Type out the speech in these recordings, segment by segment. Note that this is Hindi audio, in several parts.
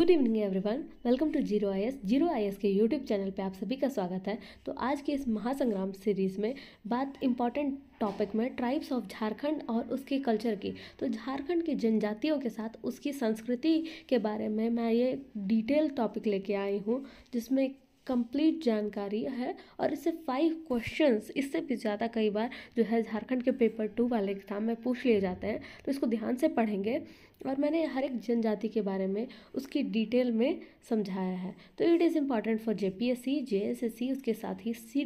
Good evening everyone welcome to zero I S zero I S के यूट्यूब चैनल पे आप सभी का स्वागत है तो आज के इस महासंग्राम सीरीज़ में बात इम्पॉर्टेंट टॉपिक में ट्राइब्स ऑफ झारखंड और उसके कल्चर की तो झारखंड की जनजातियों के साथ उसकी संस्कृति के बारे में मैं ये डिटेल टॉपिक लेके आई हूँ जिसमें कंप्लीट जानकारी है और इससे फाइव क्वेश्चंस इससे भी ज़्यादा कई बार जो है झारखंड के पेपर टू वाले एग्ज़ाम में पूछ लिए जाते हैं तो इसको ध्यान से पढ़ेंगे और मैंने हर एक जनजाति के बारे में उसकी डिटेल में समझाया है तो it is important for JPSC JSSC उसके साथ ही सी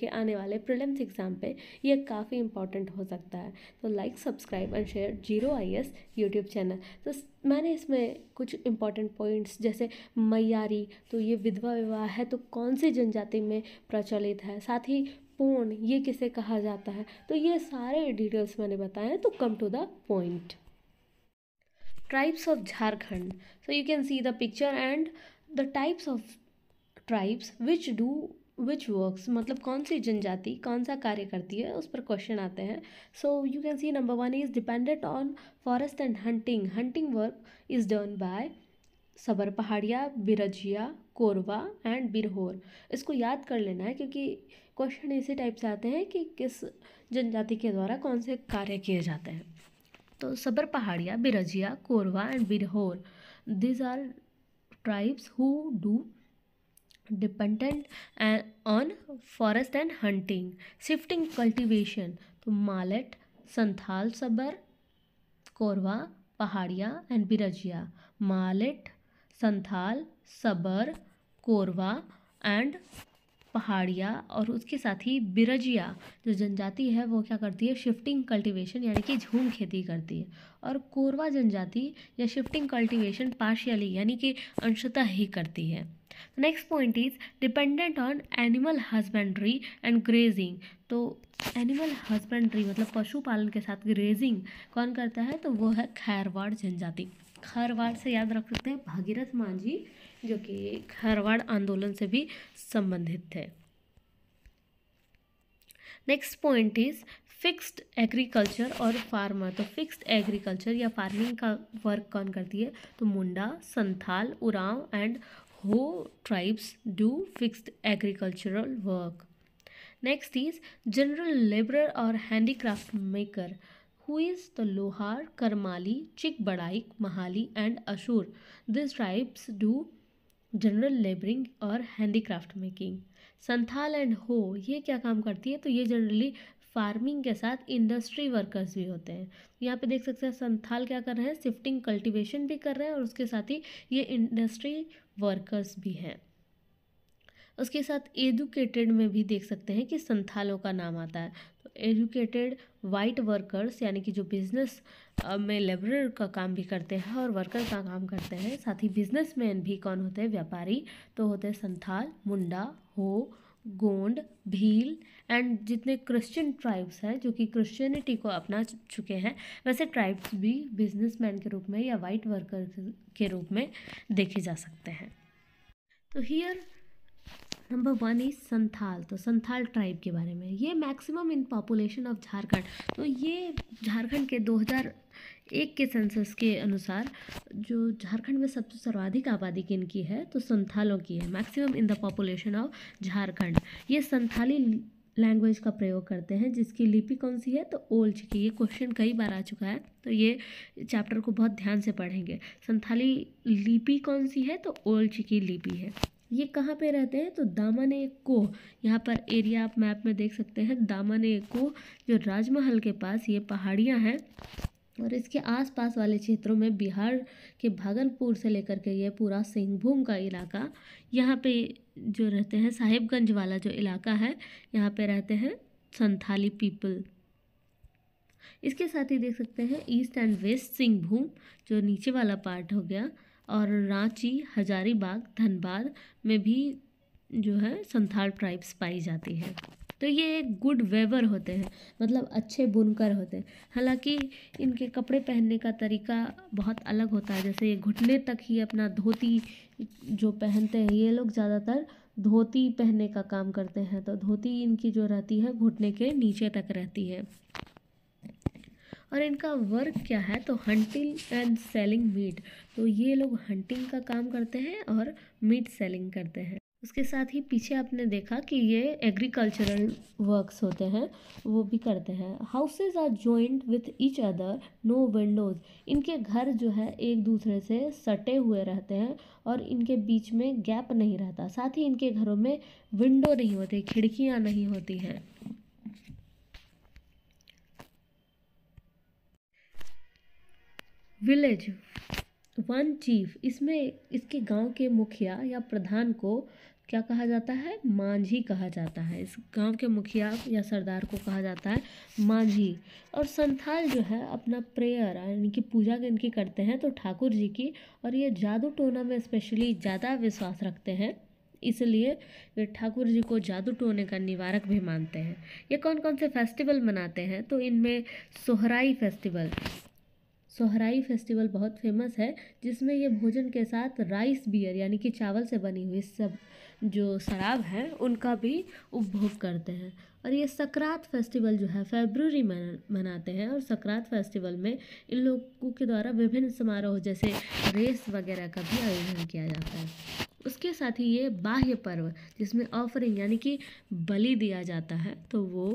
के आने वाले प्रिलिम्स एग्ज़ाम पे ये काफ़ी इंपॉर्टेंट हो सकता है तो like subscribe and share zero I S YouTube channel तो मैंने इसमें कुछ इंपॉर्टेंट पॉइंट्स जैसे मैारी तो ये विधवा विवाह है तो कौन सी जनजाति में प्रचलित है साथ ही पूर्ण ये किसे कहा जाता है तो ये सारे डिटेल्स मैंने बताए हैं तो come to the point tribes of Jharkhand. So you can see the picture and the types of tribes which do which works मतलब कौन सी जनजाति कौन सा कार्य करती है उस पर क्वेश्चन आते हैं so you can see number one is dependent on forest and hunting hunting work is done by Sabar Pahariya Birjia Korwa and Birhor इसको याद कर लेना है क्योंकि क्वेश्चन इसी टाइप से आते हैं कि किस जनजाति के द्वारा कौन से कार्य किए जाते हैं तो Sabar Pahariya Birjia Korwa and Birhor these are tribes who do dependent and on forest and hunting shifting cultivation तो मालेट संथाल सबर कोरवा पहाड़िया एंड बिरजिया मालेट संथाल सबर कोरवा एंड पहाड़िया और उसके साथ ही बिरजिया जो जनजाति है वो क्या करती है शिफ्टिंग कल्टीवेशन यानी कि झूम खेती करती है और कोरवा जनजाति या शिफ्टिंग कल्टीवेशन पार्शियली यानी कि अंशतः ही करती है next point is dependent on animal husbandry and grazing तो एनिमल हस्बेंड्री मतलब पशुपालन के साथ ग्रेजिंग कौन करता है तो वो है खैरवाड़ जनजाति खैरवाड़ से याद रख सकते हैं भागीरथ मांझी जो कि खरवाड़ आंदोलन से भी संबंधित है next point is fixed agriculture और फार्मर तो फिक्स्ड एग्रीकल्चर या फार्मिंग का वर्क कौन करती है तो Munda Santhal Oraon and Ho tribes do fixed agricultural work next is general labour और handicraft maker who is the Lohar Karmali Chik Baraik Mahli and Asur this tribes do general labouring और handicraft making Santhal and Ho ये क्या काम करती है तो ये जनरली फार्मिंग के साथ इंडस्ट्री वर्कर्स भी होते हैं यहाँ पे देख सकते हैं संथाल क्या कर रहे हैं शिफ्टिंग कल्टीवेशन भी कर रहे हैं और उसके साथ ही ये इंडस्ट्री वर्कर्स भी हैं उसके साथ एजुकेटेड में भी देख सकते हैं कि संथालों का नाम आता है तो एजुकेटेड वाइट वर्कर्स यानी कि जो बिजनेस में लेबरर का काम भी करते हैं और वर्कर का काम करते हैं साथ ही बिजनेसमैन भी कौन होते हैं व्यापारी तो होते हैं संथाल मुंडा हो गोंड भील एंड जितने क्रिश्चियन ट्राइब्स हैं जो कि क्रिश्चियनिटी को अपना चुके हैं वैसे ट्राइब्स भी बिजनेसमैन के रूप में या वाइट वर्कर के रूप में देखे जा सकते हैं तो here number one is Santhal तो संथाल ट्राइब के बारे में ये maximum in population of Jharkhand तो ये झारखंड के 2001 के सेंसस के अनुसार जो झारखंड में सबसे सर्वाधिक आबादी किन की है तो संथालों की है maximum in the population of Jharkhand ये संथाली लैंग्वेज का प्रयोग करते हैं जिसकी लिपि कौन सी है तो ओल्च की ये क्वेश्चन कई बार आ चुका है तो ये चैप्टर को बहुत ध्यान से पढ़ेंगे संथाली लिपि कौन सी है तो ओल्च की लिपि है ये कहाँ पे रहते हैं तो दामन ए को यहाँ पर एरिया आप मैप में देख सकते हैं दामन ए को जो राजमहल के पास ये पहाड़ियाँ हैं और इसके आसपास वाले क्षेत्रों में बिहार के भागलपुर से लेकर के ये पूरा सिंहभूम का इलाका यहाँ पे जो रहते हैं साहिबगंज वाला जो इलाका है यहाँ पे रहते हैं संथाली पीपल इसके साथ ही देख सकते हैं ईस्ट एंड वेस्ट सिंहभूम जो नीचे वाला पार्ट हो गया और रांची हजारीबाग धनबाद में भी जो है संथाल ट्राइब्स पाई जाती है तो ये एक गुड वेवर होते हैं मतलब अच्छे बुनकर होते हैं हालांकि इनके कपड़े पहनने का तरीका बहुत अलग होता है जैसे ये घुटने तक ही अपना धोती जो पहनते हैं ये लोग ज़्यादातर धोती पहनने का काम करते हैं तो धोती इनकी जो रहती है घुटने के नीचे तक रहती है और इनका वर्क क्या है तो हंटिंग एंड सेलिंग मीट तो ये लोग हंटिंग का काम करते हैं और मीट सेलिंग करते हैं उसके साथ ही पीछे आपने देखा कि ये एग्रीकल्चरल वर्क्स होते हैं वो भी करते हैं houses are joint with each other no windows इनके घर जो है एक दूसरे से सटे हुए रहते हैं और इनके बीच में गैप नहीं रहता साथ ही इनके घरों में विंडो नहीं होती खिड़कियाँ नहीं होती हैं विलेज वन चीफ इसमें इसके गांव के मुखिया या प्रधान को क्या कहा जाता है मांझी कहा जाता है इस गांव के मुखिया या सरदार को कहा जाता है मांझी और संथाल जो है अपना प्रेयर यानी कि पूजा इनकी करते हैं तो ठाकुर जी की और ये जादू टोना में स्पेशली ज़्यादा विश्वास रखते हैं इसलिए वे ठाकुर जी को जादू टोने का निवारक भी मानते हैं ये कौन कौन से फेस्टिवल मनाते हैं तो इनमें सोहराई फेस्टिवल सोहराई फेस्टिवल बहुत फेमस है जिसमें ये भोजन के साथ राइस बियर यानी कि चावल से बनी हुई सब जो शराब है उनका भी उपभोग करते हैं और ये सकरात फेस्टिवल जो है फेबररी में मनाते हैं और सकरात फेस्टिवल में इन लोगों के द्वारा विभिन्न समारोह जैसे रेस वगैरह का भी आयोजन किया जाता है उसके साथ ही ये बाह्य पर्व जिसमें ऑफरिंग यानी कि बलि दिया जाता है तो वो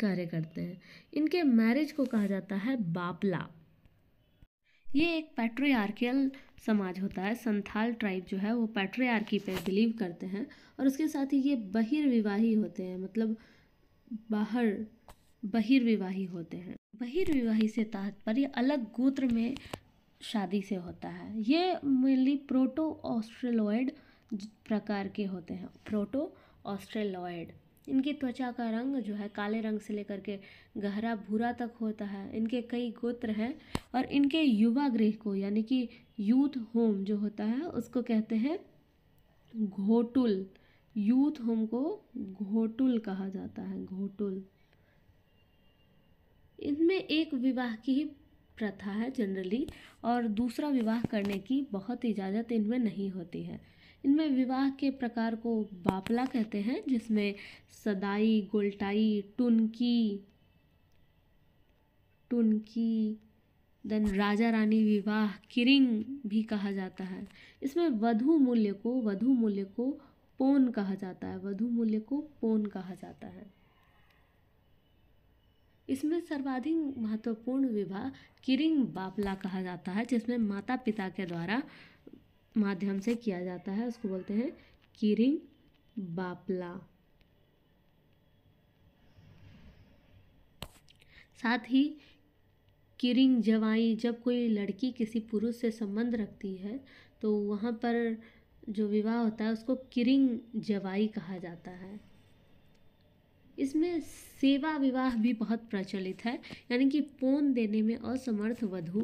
कार्य करते हैं इनके मैरिज को कहा जाता है बापला ये एक पैट्रियार्कियल समाज होता है संथाल ट्राइब जो है वो पैट्रियार्की पे बिलीव करते हैं और उसके साथ ही ये बहिर्विवाही होते हैं मतलब बाहर बहिर्विवाही होते हैं बहिर्विवाही से तात्पर्य अलग गोत्र में शादी से होता है ये मेनली प्रोटो ऑस्ट्रेलॉयड प्रकार के होते हैं प्रोटो ऑस्ट्रेलॉयड इनकी त्वचा का रंग जो है काले रंग से लेकर के गहरा भूरा तक होता है इनके कई गोत्र हैं और इनके युवा गृह को यानी कि यूथ होम जो होता है उसको कहते हैं घोटुल यूथ होम को घोटुल कहा जाता है घोटुल इनमें एक विवाह की ही प्रथा है जनरली और दूसरा विवाह करने की बहुत इजाज़त इनमें नहीं होती है इनमें विवाह के प्रकार को बापला कहते हैं जिसमें सदाई गोल्टाई टुनकी टुनकी देन राजा रानी विवाह किरिंग भी कहा जाता है इसमें वधु मूल्य को वधु मूल्य को पोन कहा जाता है वधु मूल्य को पोन कहा जाता है इसमें सर्वाधिक महत्वपूर्ण विवाह किरिंग बापला कहा जाता है जिसमें माता पिता के द्वारा माध्यम से किया जाता है उसको बोलते हैं किरिंग बापला साथ ही किरिंग जवाई जब कोई लड़की किसी पुरुष से संबंध रखती है तो वहाँ पर जो विवाह होता है उसको किरिंग जवाई कहा जाता है इसमें सेवा विवाह भी बहुत प्रचलित है यानी कि पोन देने में असमर्थ वधु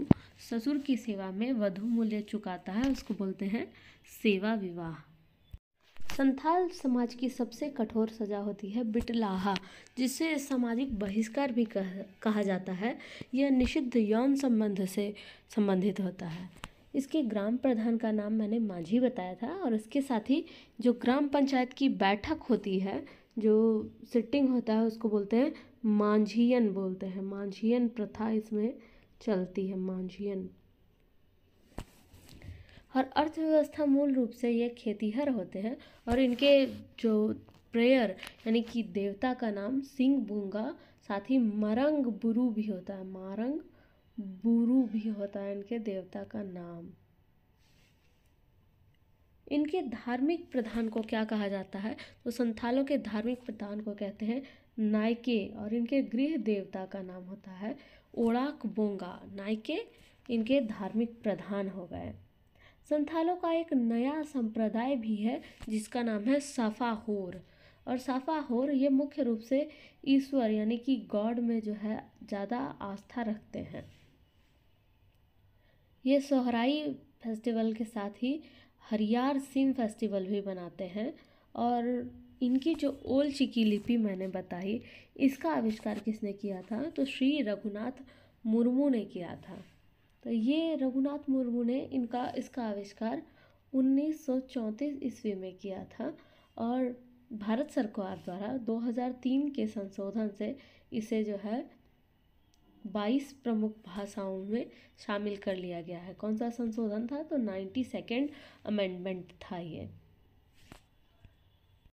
ससुर की सेवा में वधु मूल्य चुकाता है उसको बोलते हैं सेवा विवाह संथाल समाज की सबसे कठोर सजा होती है बिटलाहा जिसे सामाजिक बहिष्कार भी कह, कहा जाता है यह निषिद्ध यौन संबंध से संबंधित होता है इसके ग्राम प्रधान का नाम मैंने माझी बताया था और इसके साथ ही जो ग्राम पंचायत की बैठक होती है जो सिटिंग होता है उसको बोलते हैं मांझियन बोलते हैं मांझियन प्रथा इसमें चलती है मांझियन और अर्थव्यवस्था मूल रूप से ये खेतीहर होते हैं और इनके जो प्रेयर यानी कि देवता का नाम सिंह बूंगा साथ ही मरंग बुरू भी होता है मारंग बुरु भी होता है इनके देवता का नाम इनके धार्मिक प्रधान को क्या कहा जाता है तो संथालों के धार्मिक प्रधान को कहते हैं नायके और इनके गृह देवता का नाम होता है ओड़ाक बोंगा नायके इनके धार्मिक प्रधान हो गए संथालों का एक नया संप्रदाय भी है जिसका नाम है साफाहोर और साफाहोर ये मुख्य रूप से ईश्वर यानी कि गॉड में जो है ज़्यादा आस्था रखते हैं ये सोहराई फेस्टिवल के साथ ही हरियार सिंह फेस्टिवल भी मनाते हैं और इनकी जो ओल चिकी लिपि मैंने बताई इसका आविष्कार किसने किया था तो श्री रघुनाथ मुर्मू ने किया था तो ये रघुनाथ मुर्मू ने इनका इसका आविष्कार 1934 ईस्वी में किया था और भारत सरकार द्वारा 2003 के संशोधन से इसे जो है बाईस प्रमुख भाषाओं में शामिल कर लिया गया है कौन सा संशोधन था तो नाइन्टी सेकेंड अमेंडमेंट था ये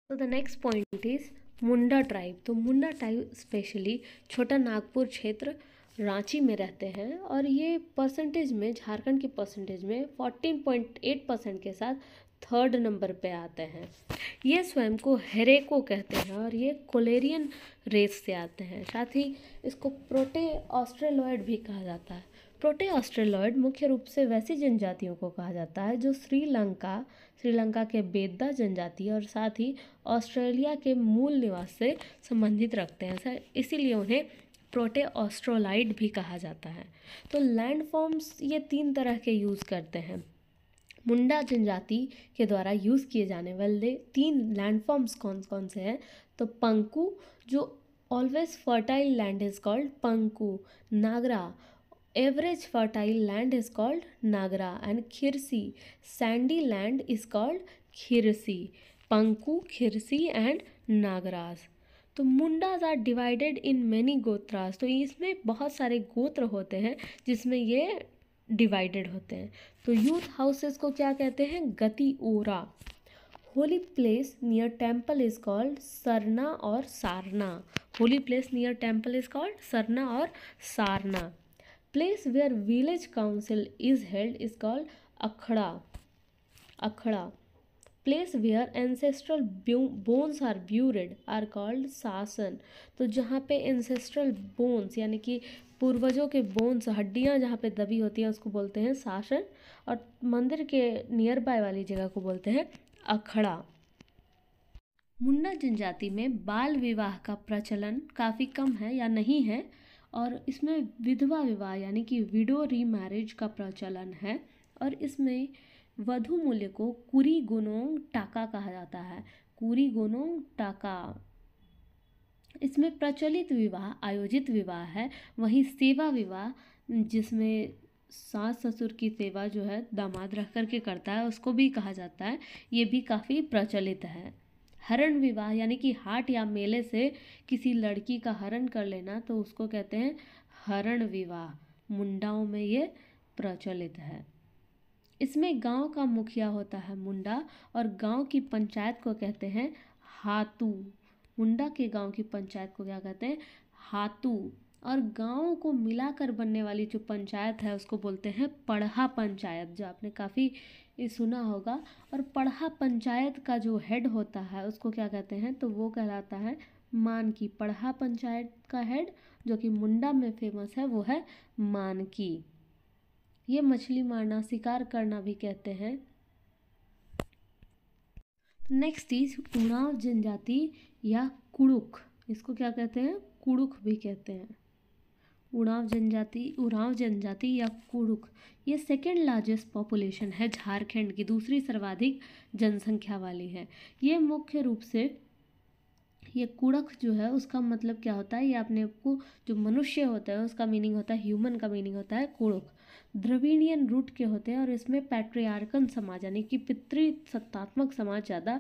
तो the next point is Munda tribe तो मुंडा ट्राइब स्पेशली छोटा नागपुर क्षेत्र रांची में रहते हैं और ये परसेंटेज में झारखंड के परसेंटेज में फोर्टीन पॉइंट एट परसेंट के साथ थर्ड नंबर पे आते हैं ये स्वयं को हेरेको कहते हैं और ये कोलेरियन रेस से आते हैं साथ ही इसको प्रोटे ऑस्ट्रेलॉयड भी कहा जाता है प्रोटे ऑस्ट्रेलॉयड मुख्य रूप से वैसी जनजातियों को कहा जाता है जो श्रीलंका श्रीलंका के बेदा जनजाति और साथ ही ऑस्ट्रेलिया के मूल निवास से संबंधित रखते हैं सर इसीलिए उन्हें प्रोटे ऑस्ट्रोलाइड भी कहा जाता है तो लैंडफॉर्म्स ये तीन तरह के यूज़ करते हैं मुंडा जनजाति के द्वारा यूज़ किए जाने वाले तीन लैंडफॉर्म्स कौन कौन से हैं तो पंकु जो always fertile land is called Panku Nagra average fertile land is called Nagra and Khirsi sandy land is called Khirsi Panku Khirsi and Nagraj तो Mundas are divided in many gotras तो इसमें बहुत सारे गोत्र होते हैं जिसमें ये डिवाइडेड होते हैं तो यूथ हाउसेस को क्या कहते हैं Gitiora holy place near temple is called Sarna और Sarna holy place near temple is called Sarna और Sarna place where village council is held is called Akhra Akhra place where ancestral bones are buried are called Sasan तो जहाँ पे एंसेस्ट्रल बोन्स यानी कि पूर्वजों के बोन्स हड्डियाँ जहाँ पे दबी होती हैं उसको बोलते हैं सासन और मंदिर के नियर बाय वाली जगह को बोलते हैं अखड़ा मुन्ना जनजाति में बाल विवाह का प्रचलन काफ़ी कम है या नहीं है और इसमें विधवा विवाह यानी कि विडो रीमैरिज का प्रचलन है और इसमें वधु मूल्य को कुरीगुनोंग टाका कहा जाता है कुरी कुरीगुनोंग टाका इसमें प्रचलित विवाह आयोजित विवाह है वहीं सेवा विवाह जिसमें सास ससुर की सेवा जो है दामाद रह कर के करता है उसको भी कहा जाता है ये भी काफ़ी प्रचलित है हरण विवाह यानी कि हाट या मेले से किसी लड़की का हरण कर लेना तो उसको कहते हैं हरण विवाह मुंडाओं में ये प्रचलित है इसमें गांव का मुखिया होता है मुंडा और गांव की पंचायत को कहते हैं हातू मुंडा के गांव की पंचायत को क्या कहते हैं हातू और गाँव को मिलाकर बनने वाली जो पंचायत है उसको बोलते हैं पढ़ा पंचायत जो आपने काफ़ी सुना होगा और पढ़ा पंचायत का जो हेड होता है उसको क्या कहते हैं तो वो कहलाता है मानकी पढ़ा पंचायत का हेड जो कि मुंडा में फेमस है वो है मानकी ये मछली मारना शिकार करना भी कहते हैं नेक्स्ट इज उड़ाव जनजाति या कुड़ुक इसको क्या कहते हैं कुड़ुक भी कहते हैं उड़ाव जनजाति उड़ाव जनजाति या कुड़ुक ये सेकेंड लार्जेस्ट पॉपुलेशन है झारखंड की दूसरी सर्वाधिक जनसंख्या वाली है ये मुख्य रूप से ये कुड़क जो है उसका मतलब क्या होता है ये अपने को जो मनुष्य होता है उसका मीनिंग होता है ह्यूमन का मीनिंग होता है कुड़ुक द्रविणियन रूट के होते हैं और इसमें पैट्रियार्कन समाज यानी कि पितृसत्तात्मक समाज ज़्यादा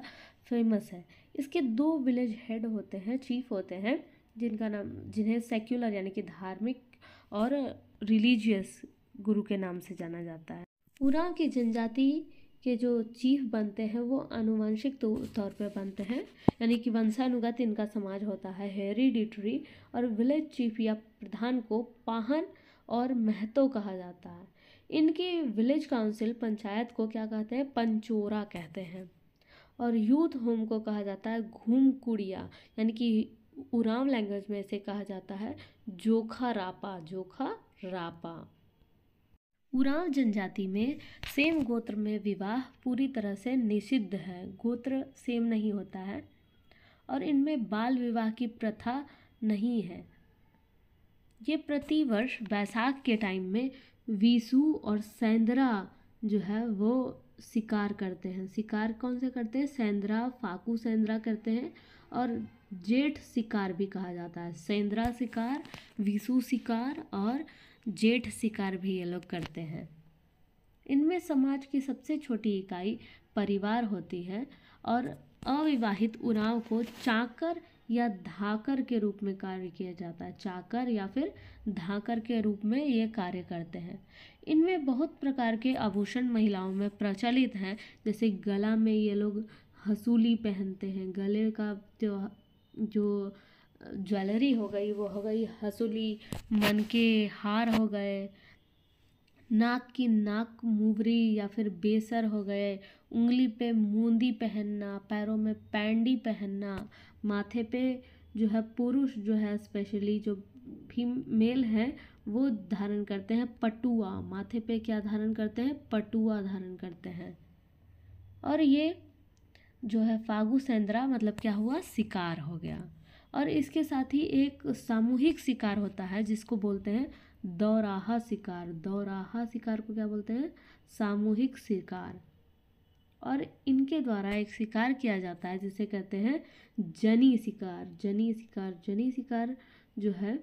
फेमस है इसके दो विलेज हेड होते हैं चीफ होते हैं जिनका नाम जिन्हें सेक्युलर यानी कि धार्मिक और रिलीजियस गुरु के नाम से जाना जाता है पूरा की जनजाति के जो चीफ बनते हैं वो आनुवंशिक तो, तौर पे बनते हैं यानी कि वंशानुगत इनका समाज होता है हेरिडिटरी और विलेज चीफ या प्रधान को पाहन और महतो कहा जाता है इनकी विलेज काउंसिल पंचायत को क्या कहते हैं पंचोरा कहते हैं और यूथ होम को कहा जाता है घूम कुड़िया यानी कि उराम लैंग्वेज में इसे कहा जाता है जोखा रापा जोखा रापा उराव जनजाति में सेम गोत्र में विवाह पूरी तरह से निषिद्ध है गोत्र सेम नहीं होता है और इनमें बाल विवाह की प्रथा नहीं है ये प्रतिवर्ष बैसाख के टाइम में विशु और सेंदरा जो है वो शिकार करते हैं शिकार कौन से करते हैं सेंद्रा फाकू सेंद्रा करते हैं और जेठ शिकार भी कहा जाता है सेंद्रा शिकार विशु शिकार और जेठ शिकार भी ये लोग करते हैं इनमें समाज की सबसे छोटी इकाई परिवार होती है और अविवाहित उराव को चाकर या धाकर के रूप में कार्य किया जाता है चाकर या फिर धाकर के रूप में ये कार्य करते हैं इनमें बहुत प्रकार के आभूषण महिलाओं में प्रचलित हैं जैसे गला में ये लोग हसूली पहनते हैं गले का जो जो ज्वेलरी हो गई वो हो गई हसूली मन के हार हो गए नाक की नाक मुबरी या फिर बेसर हो गए उंगली पे मूंदी पहनना पैरों में पैंडी पहनना माथे पे जो है पुरुष जो है स्पेशली जो फीमेल हैं वो धारण करते हैं पटुआ माथे पे क्या धारण करते हैं पटुआ धारण करते हैं और ये जो है फागु सेंद्रा मतलब क्या हुआ शिकार हो गया और इसके साथ ही एक सामूहिक शिकार होता है जिसको बोलते हैं दौराहा शिकार दौराहा शिकार को क्या बोलते हैं सामूहिक शिकार और इनके द्वारा एक शिकार किया जाता है जिसे कहते हैं जनी शिकार जनी शिकार जनी शिकार जो है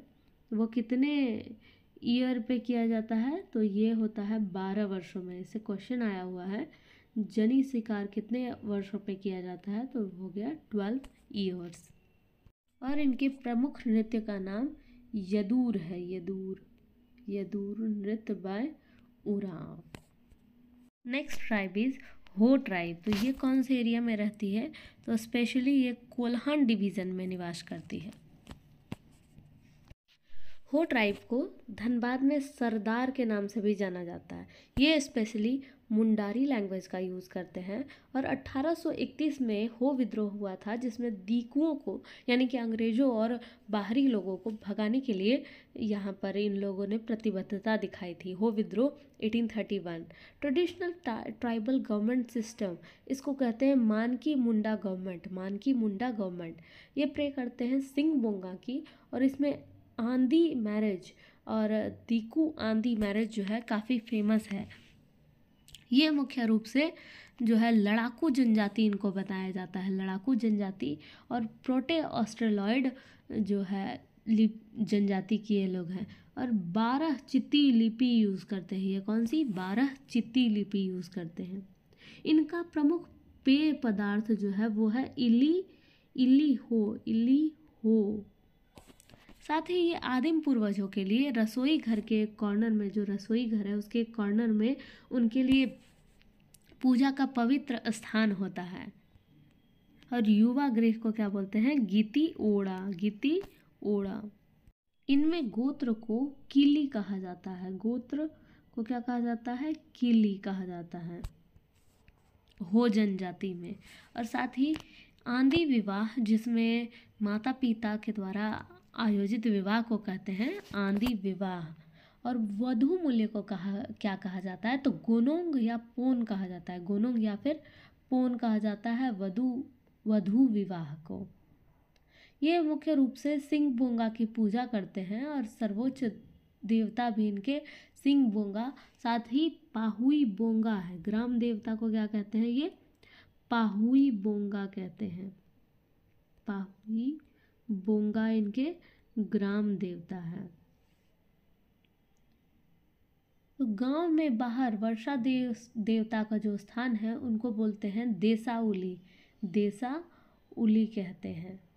वो कितने ईयर पे किया जाता है तो ये होता है बारह वर्षों में इससे क्वेश्चन आया हुआ है जनी शिकार कितने वर्षों पे किया जाता है तो हो गया ट्वेल्व ईयर्स और इनके प्रमुख नृत्य का नाम यदूर है यदूर यदूर नृत्य by Oraon next tribe is Ho tribe तो ये कौन से एरिया में रहती है तो स्पेशली ये कोल्हान डिवीज़न में निवास करती है हो ट्राइब को धनबाद में सरदार के नाम से भी जाना जाता है ये स्पेशली मुंडारी लैंग्वेज का यूज़ करते हैं और 1831 में हो विद्रोह हुआ था जिसमें दीकुओं को यानी कि अंग्रेज़ों और बाहरी लोगों को भगाने के लिए यहाँ पर इन लोगों ने प्रतिबद्धता दिखाई थी हो विद्रोह 1831 ट्रेडिशनल ट्राइबल गवर्नमेंट सिस्टम इसको कहते हैं मानकी मुंडा गवर्नमेंट मानकी मुंडा गवर्नमेंट ये प्रे करते हैं सिंह बोंगा की और इसमें आंधी मैरिज और दीकू आंधी मैरिज जो है काफ़ी फेमस है ये मुख्य रूप से जो है लड़ाकू जनजाति इनको बताया जाता है लड़ाकू जनजाति और प्रोटे ऑस्ट्रेलॉयड जो है लिप जनजाति की ये लोग हैं और बारह चित्ती लिपि यूज़ करते हैं ये कौन सी बारह चित्ती लिपि यूज़ करते हैं इनका प्रमुख पेय पदार्थ जो है वो है इली इली हो इली हो साथ ही ये आदिम पूर्वजों के लिए रसोई घर के कॉर्नर में जो रसोई घर है उसके कॉर्नर में उनके लिए पूजा का पवित्र स्थान होता है और युवा गृह को क्या बोलते हैं गीति ओड़ा गीति ओड़ा इनमें गोत्र को किली कहा जाता है गोत्र को क्या कहा जाता है किली कहा जाता है हो जनजाति में और साथ ही आंधी विवाह जिसमें माता पिता के द्वारा आयोजित विवाह को कहते हैं आंधी विवाह और वधु मूल्य को कहा क्या कहा जाता है तो गोनोंग या पोन कहा जाता है गोनोंग या फिर पोन कहा जाता है वधु वधु विवाह को ये मुख्य रूप से सिंह बोंगा की पूजा करते हैं और सर्वोच्च देवता भी इनके सिंह बोंगा साथ ही पाहुई बोंगा है ग्राम देवता को क्या कहते हैं ये पाहुई बोंगा कहते हैं पाहुई बोंगा इनके ग्राम देवता हैं तो गांव में बाहर वर्षा देव देवता का जो स्थान है उनको बोलते हैं देसाउली देसा उली कहते हैं